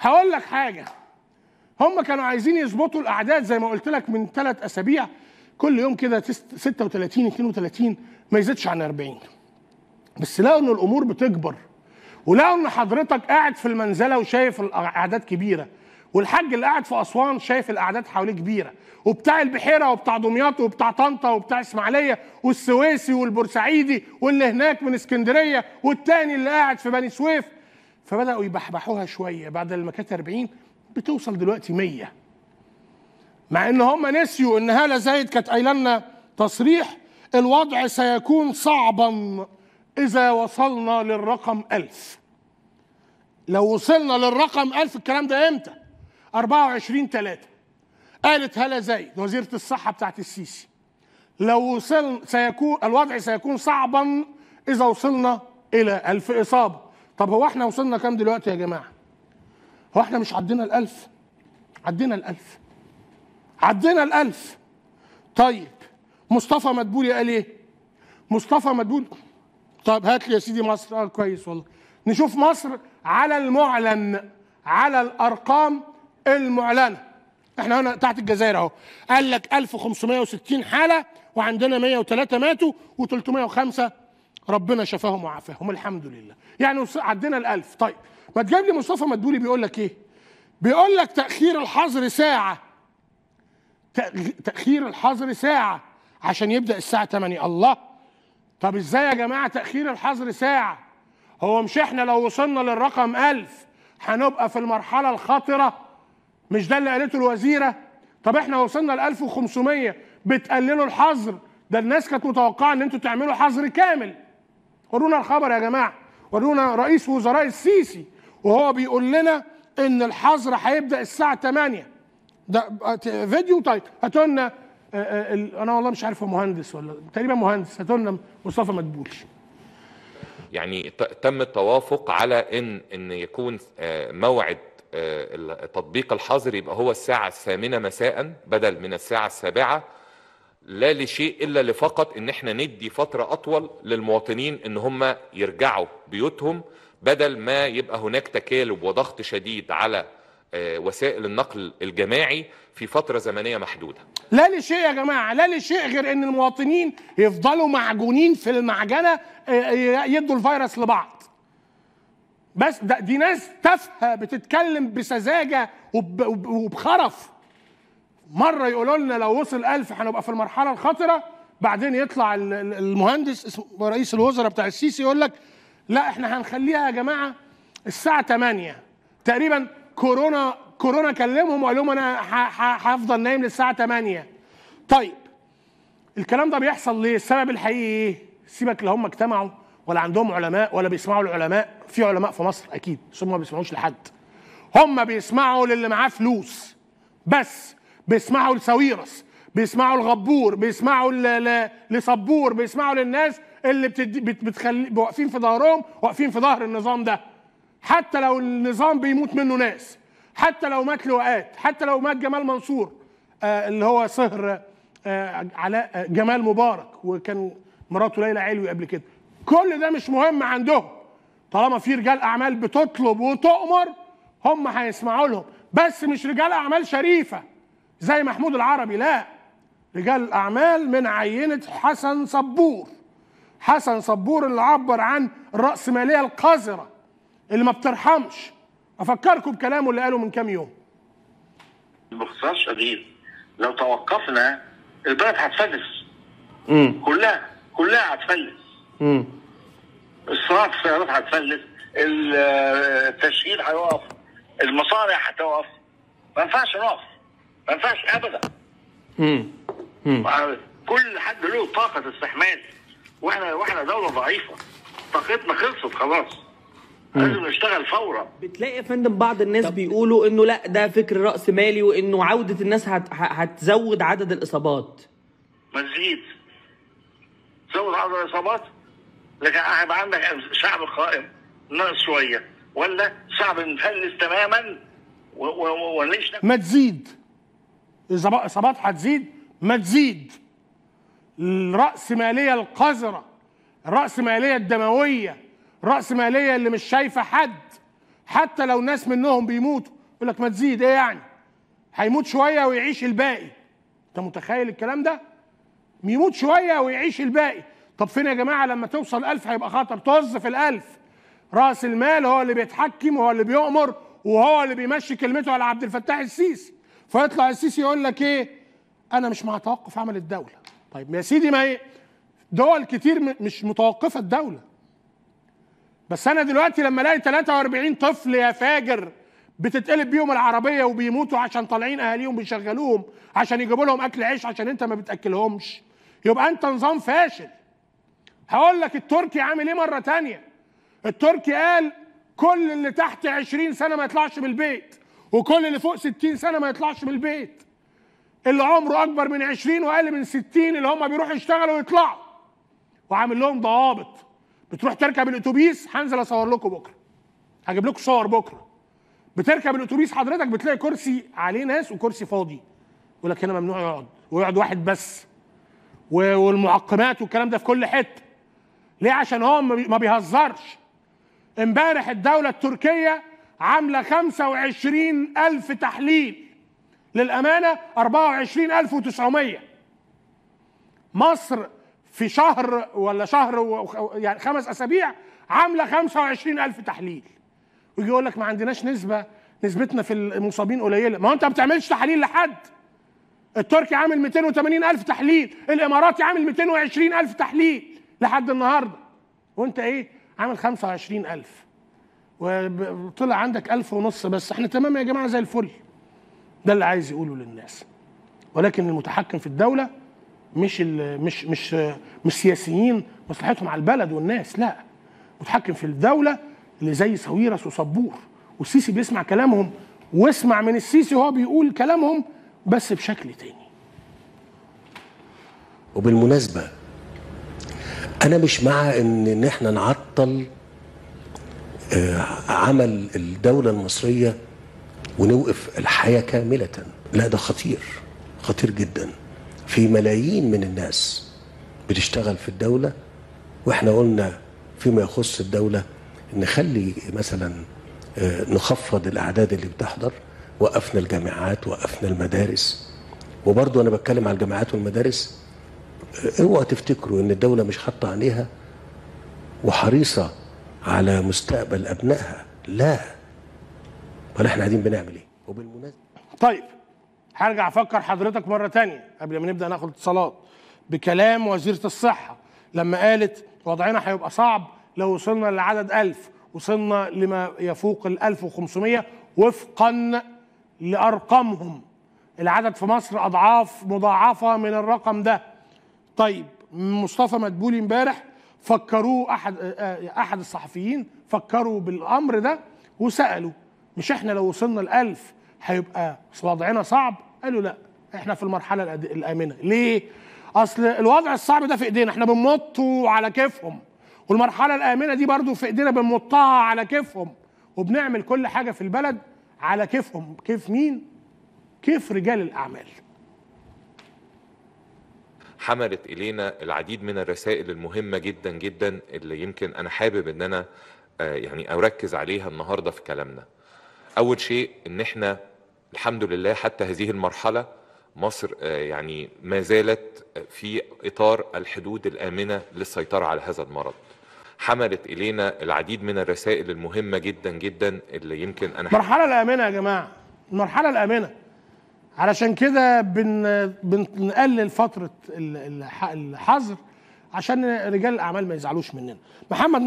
هقول لك حاجه هم كانوا عايزين يظبطوا الاعداد زي ما قلت لك من ثلاث اسابيع كل يوم كده 36 32 ما يزيدش عن 40 بس لقوا ان الامور بتكبر ولقوا ان حضرتك قاعد في المنزله وشايف الاعداد كبيره والحاج اللي قاعد في اسوان شايف الاعداد حواليه كبيره وبتاع البحيره وبتاع دمياط وبتاع طنطا وبتاع اسماعيليه والسويسي والبورسعيدي واللي هناك من اسكندريه والتاني اللي قاعد في بني سويف فبداوا يبحبحوها شويه بعد ما كانت 40 بتوصل دلوقتي 100 مع ان هم نسيوا ان هاله زايد كانت قايله لنا تصريح الوضع سيكون صعبا اذا وصلنا للرقم 1000 لو وصلنا للرقم 1000 الكلام ده امتى 24 3 قالت هلا زايد وزيره الصحه بتاعت السيسي لو وصل سيكون الوضع سيكون صعبا اذا وصلنا الى 1000 اصابه طب هو احنا وصلنا كام دلوقتي يا جماعه هو احنا مش عدينا الالف عدينا الالف عدينا الالف طيب مصطفى مدبولي قال ايه مصطفى مدبول طب هات لي يا سيدي مصر اه كويس والله نشوف مصر على المعلن على الارقام المعلنه احنا هنا تحت الجزائر اهو قال لك 1560 حاله وعندنا 103 ماتوا و305 ربنا شفاهم وعافاهم الحمد لله يعني عدينا الألف طيب ما تجيب لي مصطفى مدبولي بيقول لك ايه بيقول لك تأخير الحظر ساعة تأخير الحظر ساعة عشان يبدأ الساعة 8 الله طب ازاي يا جماعة تأخير الحظر ساعة هو مش احنا لو وصلنا للرقم 1000 هنبقى في المرحلة الخطرة مش ده اللي قالته الوزيرة طب احنا وصلنا ل 1500 بتقللوا الحظر ده الناس كانت متوقعة ان انتوا تعملوا حظر كامل ورونا الخبر يا جماعه ورونا رئيس وزراء السيسي وهو بيقول لنا ان الحظر هيبدا الساعه 8 ده آه، فيديو طيب هاتوا لنا آه، آه، انا والله مش عارف هو مهندس ولا تقريبا مهندس هاتوا لنا مصطفى مدبولش يعني تم التوافق على ان ان يكون موعد تطبيق الحظر يبقى هو الساعه الثامنه مساء بدل من الساعه السابعه لا لشيء الا لفقط ان احنا ندي فتره اطول للمواطنين ان هم يرجعوا بيوتهم بدل ما يبقى هناك تكالب وضغط شديد على آه، وسائل النقل الجماعي في فتره زمنيه محدوده. لا لشيء يا جماعه، لا لشيء غير ان المواطنين يفضلوا معجونين في المعجنه آه، يدوا الفيروس لبعض. بس ده دي ناس تافهه بتتكلم بسذاجه وبخرف مره يقولوا لنا لو وصل 1000 هنبقى في المرحله الخطره بعدين يطلع المهندس اسمه رئيس الوزراء بتاع السيسي يقول لك لا احنا هنخليها يا جماعه الساعه 8 تقريبا كورونا كورونا كلمهم وقال لهم انا هفضل نايم للساعه 8 طيب الكلام ده بيحصل ليه السبب الحقيقي ايه سيبك لا هم اجتمعوا ولا عندهم علماء ولا بيسمعوا العلماء في علماء في مصر اكيد بس هم ما بيسمعوش لحد هم بيسمعوا للي معاه فلوس بس بيسمعوا لساويرس بيسمعوا لغبور بيسمعوا لصبور بيسمعوا للناس اللي بتخلي واقفين في ظهرهم واقفين في ظهر النظام ده حتى لو النظام بيموت منه ناس حتى لو مات لواءات حتى لو مات جمال منصور آه اللي هو صهر آه علاء آه جمال مبارك وكان مراته ليلى علوي قبل كده كل ده مش مهم عندهم طالما في رجال اعمال بتطلب وتؤمر هم هيسمعوا لهم بس مش رجال اعمال شريفه زي محمود العربي لا رجال الاعمال من عينه حسن صبور حسن صبور اللي عبر عن الراسماليه القذره اللي ما بترحمش افكركم بكلامه اللي قاله من كام يوم بخصوص شديد لو توقفنا البلد هتفلس كلها كلها هتفلس الصناعه السيارات هتفلس التشغيل هيقف المصانع هتقف ما ينفعش نقف ما ينفعش ابدا امم كل حد له طاقه استحمال واحنا واحنا دوله ضعيفه طاقتنا خلصت خلاص لازم نشتغل فورا بتلاقي يا فندم بعض الناس بيقولوا انه لا ده فكر راس مالي وانه عوده الناس هت... هتزود عدد الاصابات ما تزيد تزود عدد الاصابات لكن هيبقى عندك شعب قائم ناقص شويه ولا شعب مفلس تماما وليش و... و... ما تزيد الاصابات هتزيد ما تزيد الرأسمالية القذرة الرأسمالية الدموية الرأسمالية اللي مش شايفة حد حتى لو ناس منهم بيموتوا يقول لك ما تزيد ايه يعني هيموت شوية ويعيش الباقي انت متخيل الكلام ده يموت شوية ويعيش الباقي طب فين يا جماعة لما توصل ألف هيبقى خطر طز في الألف رأس المال هو اللي بيتحكم وهو اللي بيؤمر وهو اللي بيمشي كلمته على عبد الفتاح السيسي فيطلع السيسي يقول لك ايه انا مش مع توقف عمل الدوله طيب يا سيدي ما هي دول كتير مش متوقفه الدوله بس انا دلوقتي لما الاقي 43 طفل يا فاجر بتتقلب بيهم العربيه وبيموتوا عشان طالعين اهاليهم بيشغلوهم عشان يجيبوا لهم اكل عيش عشان انت ما بتاكلهمش يبقى انت نظام فاشل هقول لك التركي عامل ايه مره تانية التركي قال كل اللي تحت 20 سنه ما يطلعش من البيت وكل اللي فوق 60 سنه ما يطلعش من البيت اللي عمره اكبر من 20 واقل من 60 اللي هم بيروحوا يشتغلوا ويطلعوا وعامل لهم ضوابط بتروح تركب الاتوبيس هنزل اصور لكم بكره هجيب لكم صور بكره بتركب الاتوبيس حضرتك بتلاقي كرسي عليه ناس وكرسي فاضي يقول لك هنا ممنوع يقعد ويقعد واحد بس والمعقمات والكلام ده في كل حته ليه عشان هو ما بيهزرش امبارح الدوله التركيه عامله وعشرين ألف تحليل للأمانة وعشرين ألف وتسعمية مصر في شهر ولا شهر و... يعني خمس أسابيع عامله وعشرين ألف تحليل ويجي يقول لك ما عندناش نسبة نسبتنا في المصابين قليلة ما هو أنت ما بتعملش تحاليل لحد التركي عامل 280 ألف تحليل الإماراتي عامل 220 ألف تحليل لحد النهاردة وأنت إيه عامل 25 ألف وطلع عندك ألف ونص بس احنا تمام يا جماعة زي الفل ده اللي عايز يقوله للناس ولكن المتحكم في الدولة مش مش مش مش سياسيين مصلحتهم على البلد والناس لا متحكم في الدولة اللي زي ساويرس وصبور والسيسي بيسمع كلامهم واسمع من السيسي وهو بيقول كلامهم بس بشكل تاني وبالمناسبة أنا مش مع إن إن إحنا نعطل آه، عمل الدولة المصرية ونوقف الحياة كاملة لا ده خطير خطير جدا في ملايين من الناس بتشتغل في الدولة واحنا قلنا فيما يخص الدولة نخلي مثلا آه، نخفض الأعداد اللي بتحضر وقفنا الجامعات وقفنا المدارس وبرضه أنا بتكلم على الجامعات والمدارس آه، اوعوا تفتكروا ان الدولة مش حاطة عينيها وحريصة على مستقبل أبنائها لا ولا احنا قاعدين بنعمل ايه وبالمناسبة طيب هرجع افكر حضرتك مرة تانية قبل ما نبدأ ناخد اتصالات بكلام وزيرة الصحة لما قالت وضعنا هيبقى صعب لو وصلنا لعدد ألف وصلنا لما يفوق ال 1500 وفقا لأرقامهم العدد في مصر أضعاف مضاعفة من الرقم ده طيب مصطفى مدبولي امبارح فكروه احد آه، احد الصحفيين فكروا بالامر ده وسالوا مش احنا لو وصلنا ل 1000 هيبقى وضعنا صعب قالوا لا احنا في المرحله الامنه ليه اصل الوضع الصعب ده في ايدينا احنا بنمطوا على كيفهم والمرحله الامنه دي برضو في ايدينا بنمطها على كيفهم وبنعمل كل حاجه في البلد على كيفهم كيف مين كيف رجال الاعمال حملت الينا العديد من الرسائل المهمه جدا جدا اللي يمكن انا حابب ان انا آه، يعني اركز عليها النهارده في كلامنا. اول شيء ان احنا الحمد لله حتى هذه المرحله مصر آه، يعني ما زالت في اطار الحدود الامنه للسيطره على هذا المرض. حملت الينا العديد من الرسائل المهمه جدا جدا اللي يمكن انا المرحله الامنه يا جماعه المرحله الامنه علشان كده بن بنقلل فتره الحظر عشان رجال الاعمال ما يزعلوش مننا محمد